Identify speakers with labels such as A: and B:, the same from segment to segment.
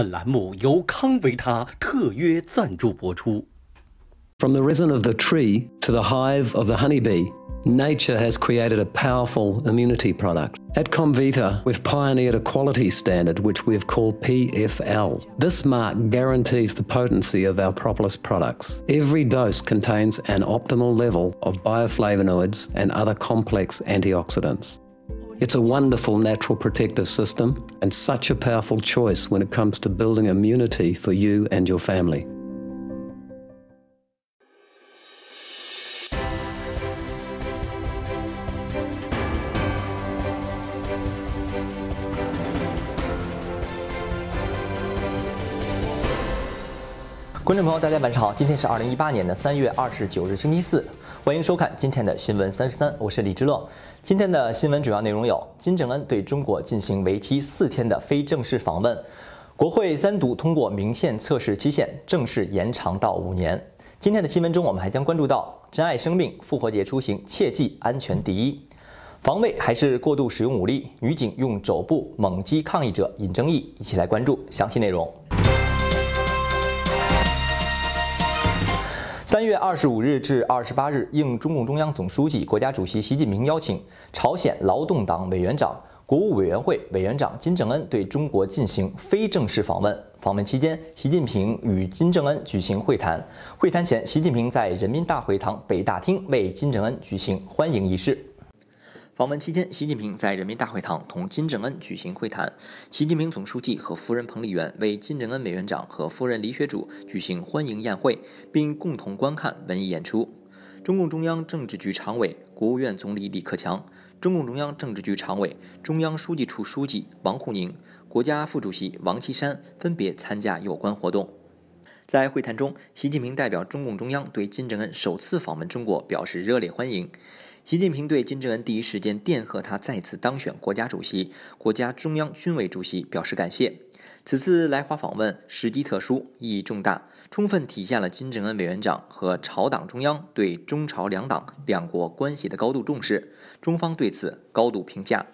A: 本栏目由康维他特约赞助播出。From the resin of the tree to the hive of the honeybee, nature has created a powerful immunity product. At Comvita, we've pioneered a quality standard which we've called PFL. This mark guarantees the potency of our Propolis products. Every dose contains an optimal level of bioflavonoids and other complex antioxidants. It's a wonderful natural protective system and such a powerful choice when it comes to building immunity for you and your family.
B: 观众朋友，大家晚上好！今天是二零一八年的三月二十九日，星期四，欢迎收看今天的新闻三十三，我是李志乐。今天的新闻主要内容有：金正恩对中国进行为期四天的非正式访问；国会三读通过明线测试期限正式延长到五年。今天的新闻中，我们还将关注到：珍爱生命，复活节出行切记安全第一；防卫还是过度使用武力？女警用肘部猛击抗议者引争议。一起来关注详细内容。三月二十五日至二十八日，应中共中央总书记、国家主席习近平邀请，朝鲜劳动党委员长、国务委员会委员长金正恩对中国进行非正式访问。访问期间，习近平与金正恩举行会谈。会谈前，习近平在人民大会堂北大厅为金正恩举行欢迎仪式。访问期间，习近平在人民大会堂同金正恩举行会谈。习近平总书记和夫人彭丽媛为金正恩委员长和夫人李雪主举行欢迎宴会，并共同观看文艺演出。中共中央政治局常委、国务院总理李克强，中共中央政治局常委、中央书记处书记王沪宁，国家副主席王岐山分别参加有关活动。在会谈中，习近平代表中共中央对金正恩首次访问中国表示热烈欢迎。习近平对金正恩第一时间电贺他再次当选国家主席、国家中央军委主席表示感谢。此次来华访问时机特殊，意义重大，充分体现了金正恩委员长和朝党中央对中朝两党两国关系的高度重视。中方对此高度评价。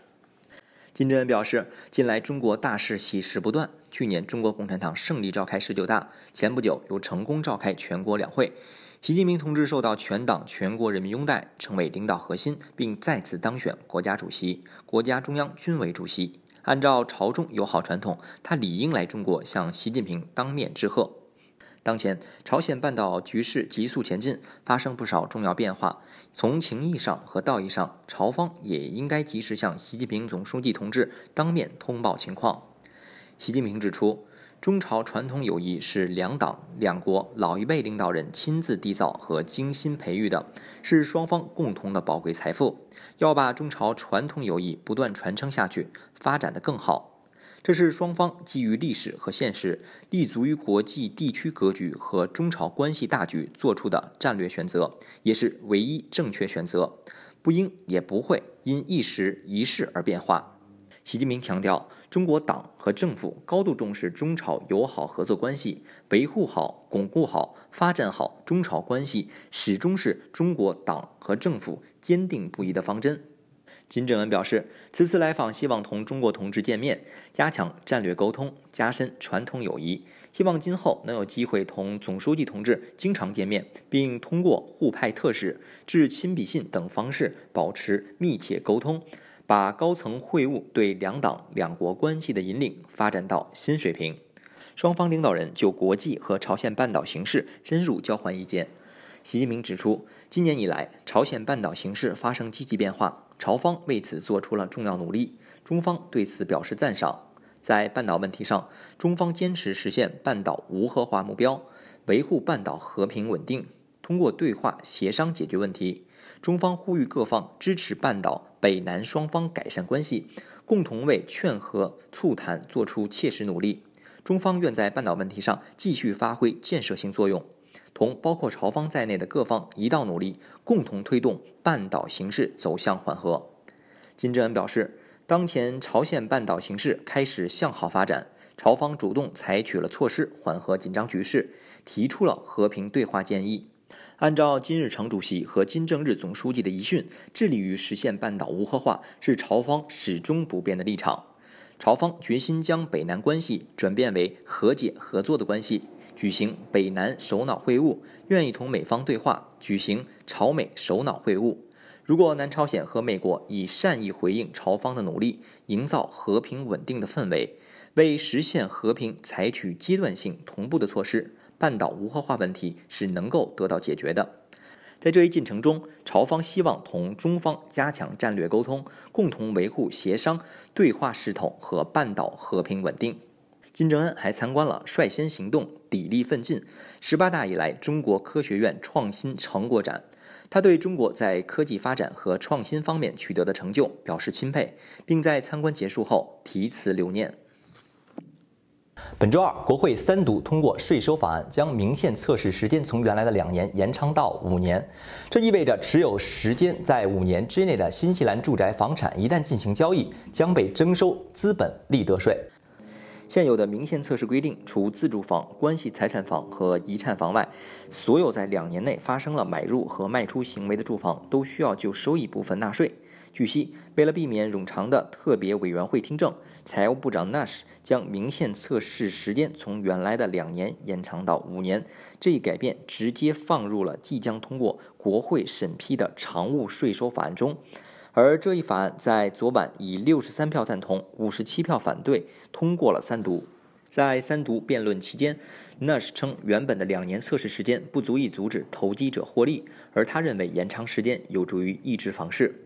B: 金正恩表示，近来中国大事喜事不断，去年中国共产党胜利召开十九大，前不久又成功召开全国两会。习近平同志受到全党全国人民拥戴，成为领导核心，并再次当选国家主席、国家中央军委主席。按照朝中友好传统，他理应来中国向习近平当面致贺。当前，朝鲜半岛局势急速前进，发生不少重要变化。从情义上和道义上，朝方也应该及时向习近平总书记同志当面通报情况。习近平指出。中朝传统友谊是两党两国老一辈领导人亲自缔造和精心培育的，是双方共同的宝贵财富。要把中朝传统友谊不断传承下去，发展得更好。这是双方基于历史和现实，立足于国际地区格局和中朝关系大局做出的战略选择，也是唯一正确选择，不应也不会因一时一事而变化。习近平强调。中国党和政府高度重视中朝友好合作关系，维护好、巩固好、发展好中朝关系，始终是中国党和政府坚定不移的方针。金正恩表示，此次来访希望同中国同志见面，加强战略沟通，加深传统友谊，希望今后能有机会同总书记同志经常见面，并通过互派特使、致亲笔信等方式保持密切沟通。把高层会晤对两党两国关系的引领发展到新水平。双方领导人就国际和朝鲜半岛形势深入交换意见。习近平指出，今年以来，朝鲜半岛形势发生积极变化，朝方为此作出了重要努力，中方对此表示赞赏。在半岛问题上，中方坚持实现半岛无核化目标，维护半岛和平稳定，通过对话协商解决问题。中方呼吁各方支持半岛北南双方改善关系，共同为劝和促谈做出切实努力。中方愿在半岛问题上继续发挥建设性作用，同包括朝方在内的各方一道努力，共同推动半岛形势走向缓和。金正恩表示，当前朝鲜半岛形势开始向好发展，朝方主动采取了措施缓和紧张局势，提出了和平对话建议。按照金日成主席和金正日总书记的遗训，致力于实现半岛无核化是朝方始终不变的立场。朝方决心将北南关系转变为和解合作的关系，举行北南首脑会晤，愿意同美方对话，举行朝美首脑会晤。如果南朝鲜和美国以善意回应朝方的努力，营造和平稳定的氛围，为实现和平采取阶段性同步的措施。半岛无核化问题是能够得到解决的。在这一进程中，朝方希望同中方加强战略沟通，共同维护协商对话势头和半岛和平稳定。金正恩还参观了“率先行动，砥砺奋进”十八大以来中国科学院创新成果展。他对中国在科技发展和创新方面取得的成就表示钦佩，并在参观结束后题词留念。本周二，国会三读通过税收法案，将明线测试时间从原来的两年延长到五年。这意味着，持有时间在五年之内的新西兰住宅房产，一旦进行交易，将被征收资本利得税。现有的明线测试规定，除自住房、关系财产房和遗产房外，所有在两年内发生了买入和卖出行为的住房，都需要就收益部分纳税。据悉，为了避免冗长的特别委员会听证，财务部长 Nash 将明线测试时间从原来的两年延长到五年。这一改变直接放入了即将通过国会审批的常务税收法案中，而这一法案在昨晚以六十三票赞同、五十七票反对通过了三读。在三读辩论期间，Nash 称，原本的两年测试时间不足以阻止投机者获利，而他认为延长时间有助于抑制房市。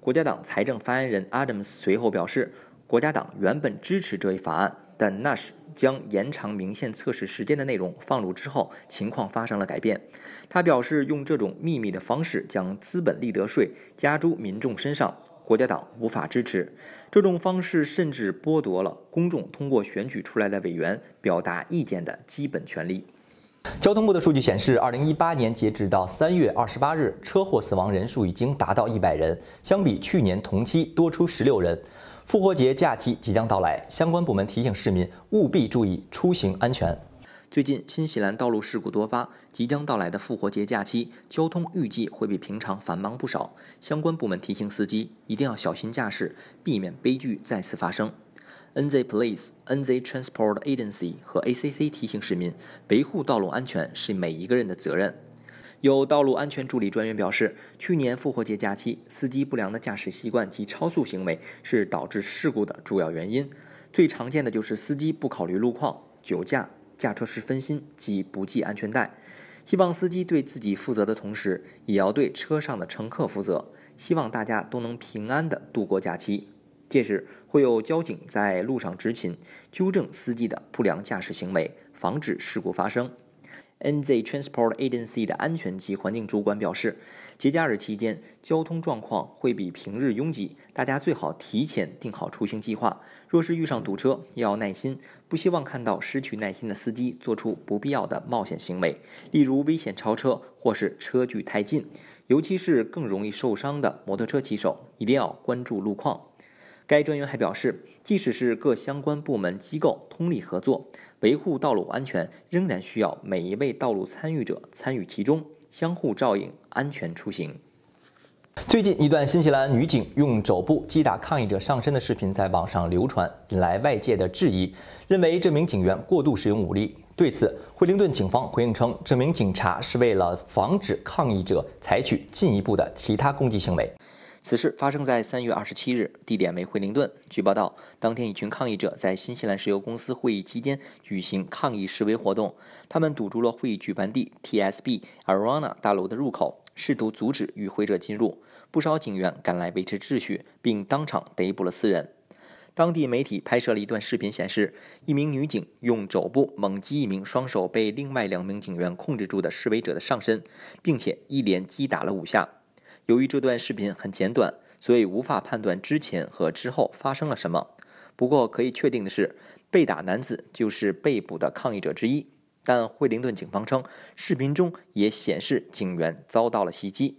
B: 国家党财政发言人 Adams 随后表示，国家党原本支持这一法案，但 Nash 将延长明线测试时间的内容放入之后，情况发生了改变。他表示，用这种秘密的方式将资本利得税加诸民众身上，国家党无法支持。这种方式甚至剥夺了公众通过选举出来的委员表达意见的基本权利。交通部的数据显示，2018年截止到3月28日，车祸死亡人数已经达到100人，相比去年同期多出16人。复活节假期即将到来，相关部门提醒市民务必注意出行安全。最近新西兰道路事故多发，即将到来的复活节假期，交通预计会比平常繁忙不少。相关部门提醒司机一定要小心驾驶，避免悲剧再次发生。NZ Police、NZ Transport Agency 和 ACC 提醒市民，维护道路安全是每一个人的责任。有道路安全助理专员表示，去年复活节假期，司机不良的驾驶习惯及超速行为是导致事故的主要原因。最常见的就是司机不考虑路况、酒驾、驾车时分心及不系安全带。希望司机对自己负责的同时，也要对车上的乘客负责。希望大家都能平安的度过假期。届时会有交警在路上执勤，纠正司机的不良驾驶行为，防止事故发生。NZ Transport Agency 的安全及环境主管表示，节假日期间交通状况会比平日拥挤，大家最好提前定好出行计划。若是遇上堵车，要耐心，不希望看到失去耐心的司机做出不必要的冒险行为，例如危险超车或是车距太近，尤其是更容易受伤的摩托车骑手，一定要关注路况。该专员还表示，即使是各相关部门机构通力合作，维护道路安全，仍然需要每一位道路参与者参与其中，相互照应，安全出行。最近一段新西兰女警用肘部击打抗议者上身的视频在网上流传，引来外界的质疑，认为这名警员过度使用武力。对此，惠灵顿警方回应称，这名警察是为了防止抗议者采取进一步的其他攻击行为。此事发生在三月二十七日，地点为惠灵顿。据报道，当天一群抗议者在新西兰石油公司会议期间举行抗议示威活动，他们堵住了会议举办地 TSB a r a n a 大楼的入口，试图阻止与会者进入。不少警员赶来维持秩序，并当场逮捕了四人。当地媒体拍摄了一段视频，显示一名女警用肘部猛击一名双手被另外两名警员控制住的示威者的上身，并且一连击打了五下。由于这段视频很简短，所以无法判断之前和之后发生了什么。不过可以确定的是，被打男子就是被捕的抗议者之一。但惠灵顿警方称，视频中也显示警员遭到了袭击。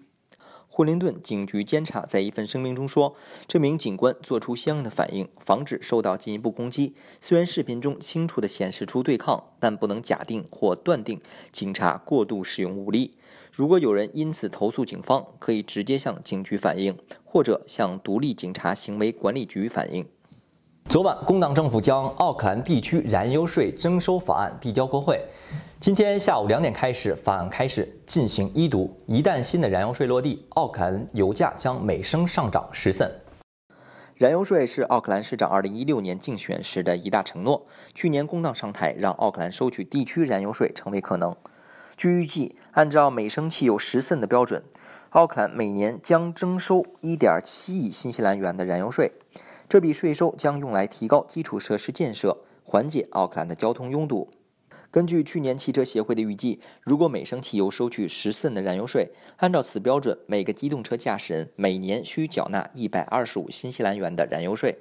B: 惠灵顿警局监察在一份声明中说，这名警官做出相应的反应，防止受到进一步攻击。虽然视频中清楚地显示出对抗，但不能假定或断定警察过度使用武力。如果有人因此投诉警方，可以直接向警局反映，或者向独立警察行为管理局反映。昨晚，工党政府将奥克兰地区燃油税征收法案递交国会。今天下午两点开始，法案开始进行一读。一旦新的燃油税落地，奥克兰油价将每升上涨十森。燃油税是奥克兰市长2016年竞选时的一大承诺。去年工党上台，让奥克兰收取地区燃油税成为可能。据预计，按照每升汽油十森的标准，奥克兰每年将征收1.7亿新西兰元的燃油税。这笔税收将用来提高基础设施建设，缓解奥克兰的交通拥堵。根据去年汽车协会的预计，如果每升汽油收取十四的燃油税，按照此标准，每个机动车驾驶人每年需缴纳一百二十五新西兰元的燃油税。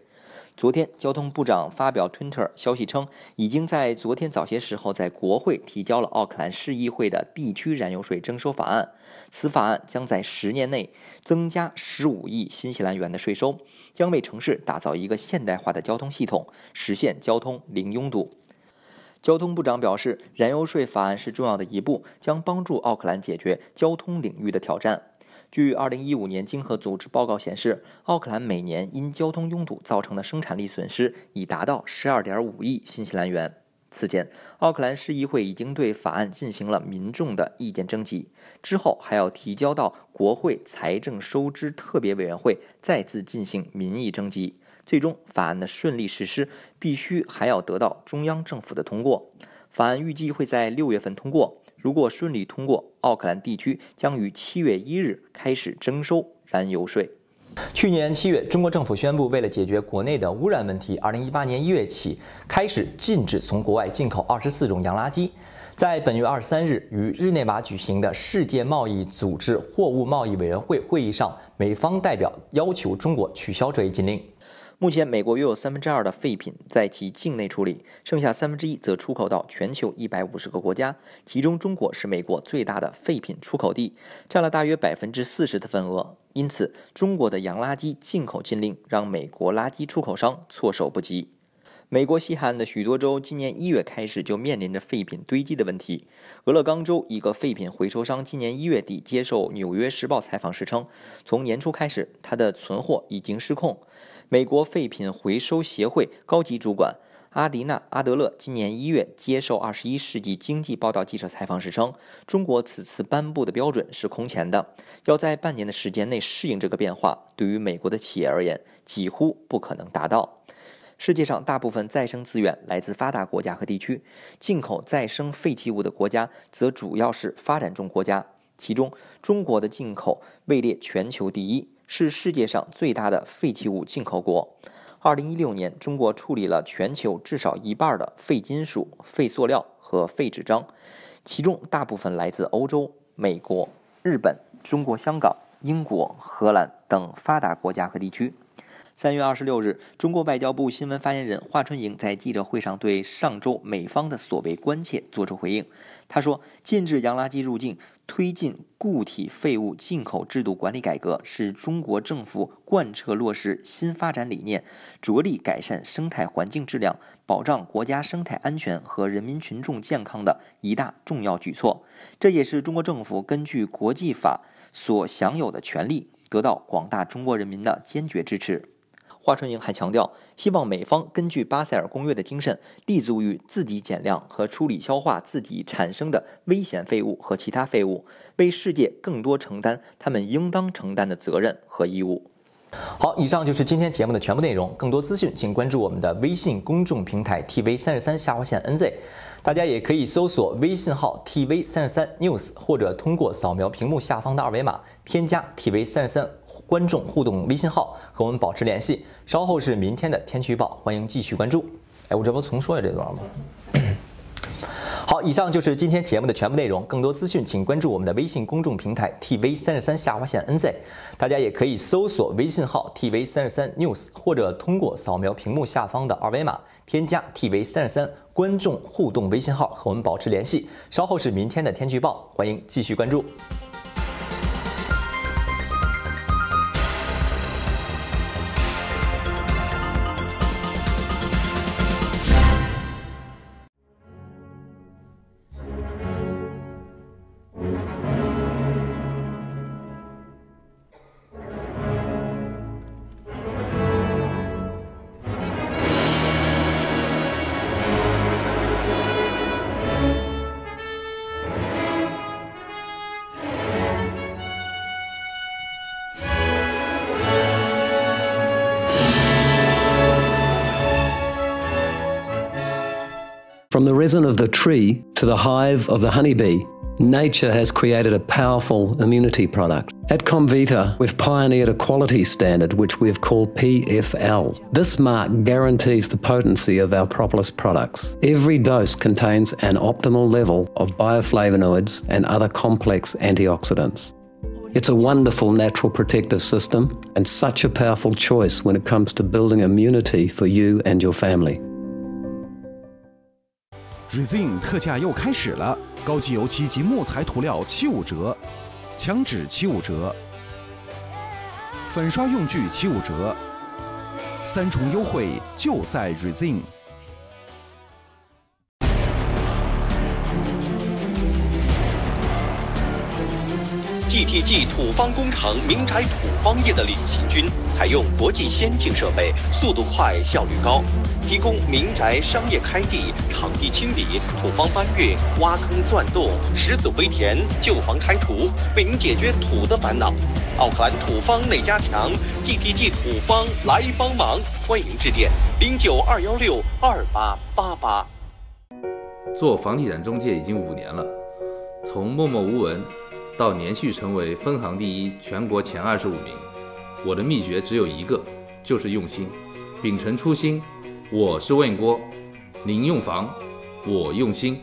B: 昨天，交通部长发表 Twitter 消息称，已经在昨天早些时候在国会提交了奥克兰市议会的地区燃油税征收法案。此法案将在十年内增加15亿新西兰元的税收，将为城市打造一个现代化的交通系统，实现交通零拥堵。交通部长表示，燃油税法案是重要的一步，将帮助奥克兰解决交通领域的挑战。据2015年经合组织报告显示，奥克兰每年因交通拥堵造成的生产力损失已达到12.5亿新西兰元。此前，奥克兰市议会已经对法案进行了民众的意见征集，之后还要提交到国会财政收支特别委员会再次进行民意征集。最终，法案的顺利实施必须还要得到中央政府的通过。法案预计会在六月份通过。如果顺利通过，奥克兰地区将于七月一日开始征收燃油税。去年七月，中国政府宣布，为了解决国内的污染问题，二零一八年一月起开始禁止从国外进口二十四种洋垃圾。在本月二十三日于日内瓦举行的世界贸易组织货物贸易委员会会议上，美方代表要求中国取消这一禁令。目前，美国约有三分之二的废品在其境内处理，剩下三分之一则出口到全球一百五十个国家，其中中国是美国最大的废品出口地，占了大约百分之四十的份额。因此，中国的洋垃圾进口禁令让美国垃圾出口商措手不及。美国西海岸的许多州今年一月开始就面临着废品堆积的问题。俄勒冈州一个废品回收商今年一月底接受《纽约时报》采访时称，从年初开始，他的存货已经失控。美国废品回收协会高级主管阿迪娜·阿德勒今年一月接受《二十一世纪经济报道》记者采访时称，中国此次颁布的标准是空前的，要在半年的时间内适应这个变化，对于美国的企业而言几乎不可能达到。世界上大部分再生资源来自发达国家和地区，进口再生废弃物的国家则主要是发展中国家，其中中国的进口位列全球第一。是世界上最大的废弃物进口国。二零一六年，中国处理了全球至少一半的废金属、废塑料和废纸张，其中大部分来自欧洲、美国、日本、中国香港、英国、荷兰等发达国家和地区。三月二十六日，中国外交部新闻发言人华春莹在记者会上对上周美方的所谓关切作出回应。他说：“禁止洋垃圾入境。”推进固体废物进口制度管理改革，是中国政府贯彻落实新发展理念，着力改善生态环境质量、保障国家生态安全和人民群众健康的一大重要举措。这也是中国政府根据国际法所享有的权利，得到广大中国人民的坚决支持。华春莹还强调，希望美方根据《巴塞尔公约》的精神，立足于自己减量和处理消化自己产生的危险废物和其他废物，为世界更多承担他们应当承担的责任和义务。好，以上就是今天节目的全部内容。更多资讯，请关注我们的微信公众平台 “TV 三十三下划线 NZ”，大家也可以搜索微信号 “TV 三十三 news”，或者通过扫描屏幕下方的二维码添加 “TV 三十三”。观众互动微信号和我们保持联系。稍后是明天的天气预报，欢迎继续关注。哎，我这不重说下这段吗？好，以上就是今天节目的全部内容。更多资讯，请关注我们的微信公众平台 TV 三十三下划线 NZ，大家也可以搜索微信号 TV 三十三 news，或者通过扫描屏幕下方的二维码添加 TV 三十三观众互动微信号和我们保持联系。稍后是明天的天气预报，欢迎继续关注。
A: From the resin of the tree to the hive of the honeybee, nature has created a powerful immunity product. At Comvita, we've pioneered a quality standard which we've called PFL. This mark guarantees the potency of our propolis products. Every dose contains an optimal level of bioflavonoids and other complex antioxidants. It's a wonderful natural protective system and such a powerful choice when it comes to building immunity for you and your family.
B: Resin 特价又开始了，高级油漆及木材涂料七五折，墙纸七五折，粉刷用具七五折，三重优惠就在 Resin。GPG 土方工程，民宅土方业的领行军，采用国际先进设备，速度快，效率高，提供民宅、商业开地、场地清理、土方搬运、挖坑钻洞、石子回填、旧房拆除，为您解决土的烦恼。奥克兰土方哪家强 g t g 土方来帮忙，欢迎致电零九二幺六二八八八。做房地产中介已经五年了，从默默无闻。到连续成为分行第一、全国前二十五名，我的秘诀只有一个，就是用心。秉承初心，我是问郭，您用房，我用心。